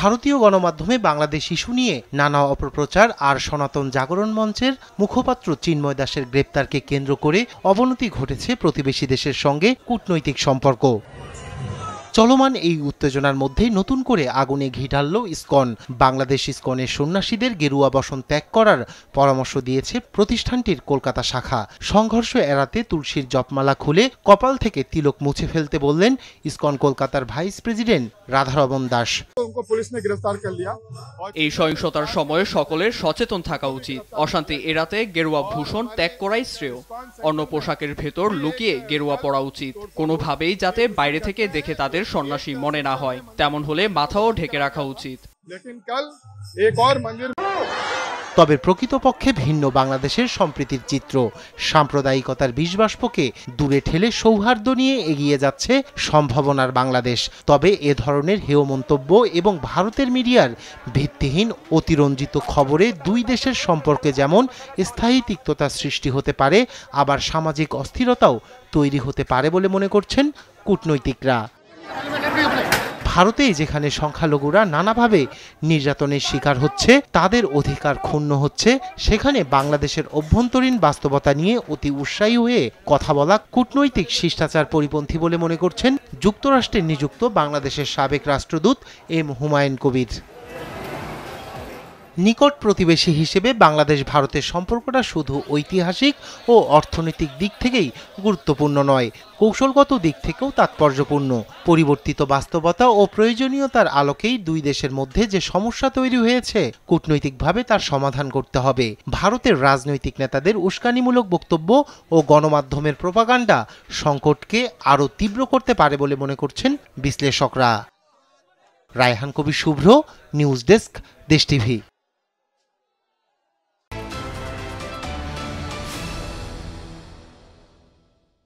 ভারতীয় গণমাধ্যমে বাংলাদেশ শিশু নিয়ে নানা অপপ্রচার আর সনাতন জাগরণ মঞ্চের মুখপাত্র চিন্ময় দাসের গ্রেপ্তারকে কেন্দ্র করে অবনতি ঘটেছে প্রতিবেশী দেশের সঙ্গে কূটনৈতিক সম্পর্ক চলমান এই উত্তেজনার মধ্যে নতুন করে আগুনে ঘি ঢালল ইসকন বাংলাদেশ ইস্কনের সন্ন্যাসীদের গেরুয়া বসন ত্যাগ করার পরামর্শ দিয়েছে প্রতিষ্ঠানটির কলকাতা শাখা সংঘর্ষ এড়াতে তুলসীর জপমালা খুলে কপাল থেকে তিলক মুছে ফেলতে বললেন ইস্কন কলকাতার ভাইস প্রেসিডেন্ট রাধারমন দাস এই সহিংসতার সময়ে সকলের সচেতন থাকা উচিত অশান্তি এড়াতে গেরুয়া ভূষণ ত্যাগ করাই শ্রেয় অন্য পোশাকের ভেতর লুকিয়ে গেরুয়া পরা উচিত কোনোভাবেই যাতে বাইরে থেকে দেখে তাদের সন্ন্যাসী মনে না হয় তেমন হলে মাথাও ঢেকে রাখা উচিত কাল এক और তবে প্রকৃতপক্ষে ভিন্ন বাংলাদেশের সম্প্রীতির চিত্র সাম্প্রদায়িকতার বিষবাষ্পকে দূরে ঠেলে সৌহার্দ্য নিয়ে এগিয়ে যাচ্ছে সম্ভাবনার বাংলাদেশ তবে এ ধরনের হেয় মন্তব্য এবং ভারতের মিডিয়ার ভিত্তিহীন অতিরঞ্জিত খবরে দুই দেশের সম্পর্কে যেমন স্থায়ী তিক্ততা সৃষ্টি হতে পারে আবার সামাজিক অস্থিরতাও তৈরি হতে পারে বলে মনে করছেন কূটনৈতিকরা ভারতে যেখানে সংখ্যালঘুরা নানাভাবে নির্যাতনের শিকার হচ্ছে তাদের অধিকার ক্ষুণ্ণ হচ্ছে সেখানে বাংলাদেশের অভ্যন্তরীণ বাস্তবতা নিয়ে অতি উৎসাহী হয়ে কথা বলা কূটনৈতিক শিষ্টাচার পরিপন্থী বলে মনে করছেন যুক্তরাষ্ট্রে নিযুক্ত বাংলাদেশের সাবেক রাষ্ট্রদূত এম হুমায়ুন কবির নিকট প্রতিবেশী হিসেবে বাংলাদেশ ভারতের সম্পর্কটা শুধু ঐতিহাসিক ও অর্থনৈতিক দিক থেকেই গুরুত্বপূর্ণ নয় কৌশলগত দিক থেকেও তাৎপর্যপূর্ণ পরিবর্তিত বাস্তবতা ও প্রয়োজনীয়তার আলোকেই দুই দেশের মধ্যে যে সমস্যা তৈরি হয়েছে কূটনৈতিকভাবে তার সমাধান করতে হবে ভারতের রাজনৈতিক নেতাদের উস্কানিমূলক বক্তব্য ও গণমাধ্যমের প্রোপাগান্ডা সংকটকে আরও তীব্র করতে পারে বলে মনে করছেন বিশ্লেষকরা Raihan Kabi Shuvro news desk Desh TV